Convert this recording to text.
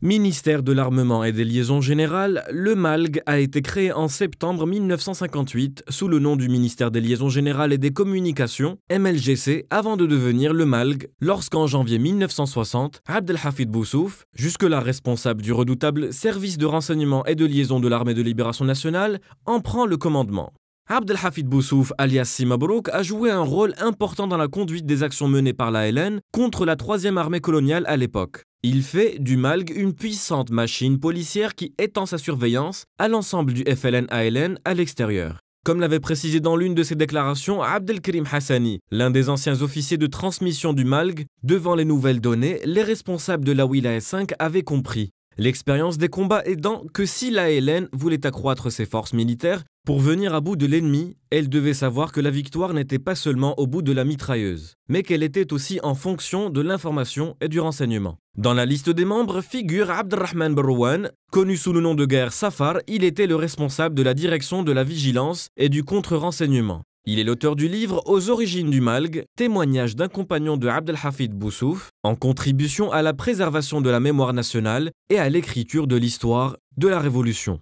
Ministère de l'Armement et des Liaisons Générales, le MALG a été créé en septembre 1958 sous le nom du ministère des Liaisons Générales et des Communications, MLGC, avant de devenir le MALG, lorsqu'en janvier 1960, Abdelhafid Boussouf, jusque-là responsable du redoutable Service de renseignement et de liaison de l'Armée de libération nationale, en prend le commandement. Abdelhafid Boussouf, alias Simabrouk, a joué un rôle important dans la conduite des actions menées par la LN contre la 3 armée coloniale à l'époque. Il fait du MALG une puissante machine policière qui étend sa surveillance à l'ensemble du FLN-ALN à l'extérieur. Comme l'avait précisé dans l'une de ses déclarations Abdelkrim Hassani, l'un des anciens officiers de transmission du MALG, devant les nouvelles données, les responsables de la s 5 avaient compris. L'expérience des combats aidant que si la Hélène voulait accroître ses forces militaires pour venir à bout de l'ennemi, elle devait savoir que la victoire n'était pas seulement au bout de la mitrailleuse, mais qu'elle était aussi en fonction de l'information et du renseignement. Dans la liste des membres figure Abdelrahman Berouane, connu sous le nom de guerre Safar, il était le responsable de la direction de la vigilance et du contre-renseignement. Il est l'auteur du livre Aux origines du Malgue, témoignage d'un compagnon de Abdelhafid Boussouf, en contribution à la préservation de la mémoire nationale et à l'écriture de l'histoire de la Révolution.